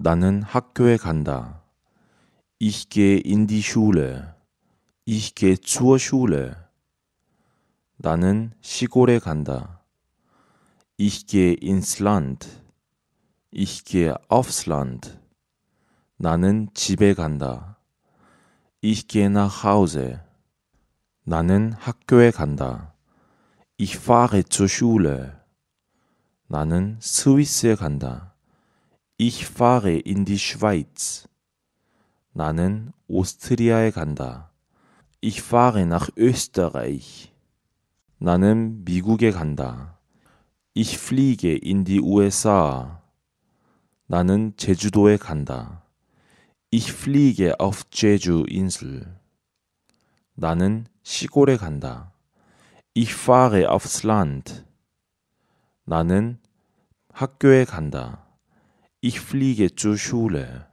나는 학교에 간다. Ich gehe in die Schule. Ich gehe zur Schule. 나는 시골에 간다. Ich gehe ins Land. Ich gehe aufs Land. 나는 집에 간다. Ich gehe nach Hause. 나는 학교에 간다. Ich fahre zur Schule. 나는 스위스에 간다. Ich fahre in die Schweiz. 나는 오스트리아에 간다. Ich fahre nach Österreich. 나는 미국에 간다. Ich fliege in die USA. 나는 제주도에 간다. Ich fliege auf Jeju Insel. 나는 시골에 간다. Ich fahre aufs Land. 나는 학교에 간다. Ich fliege zur Schule.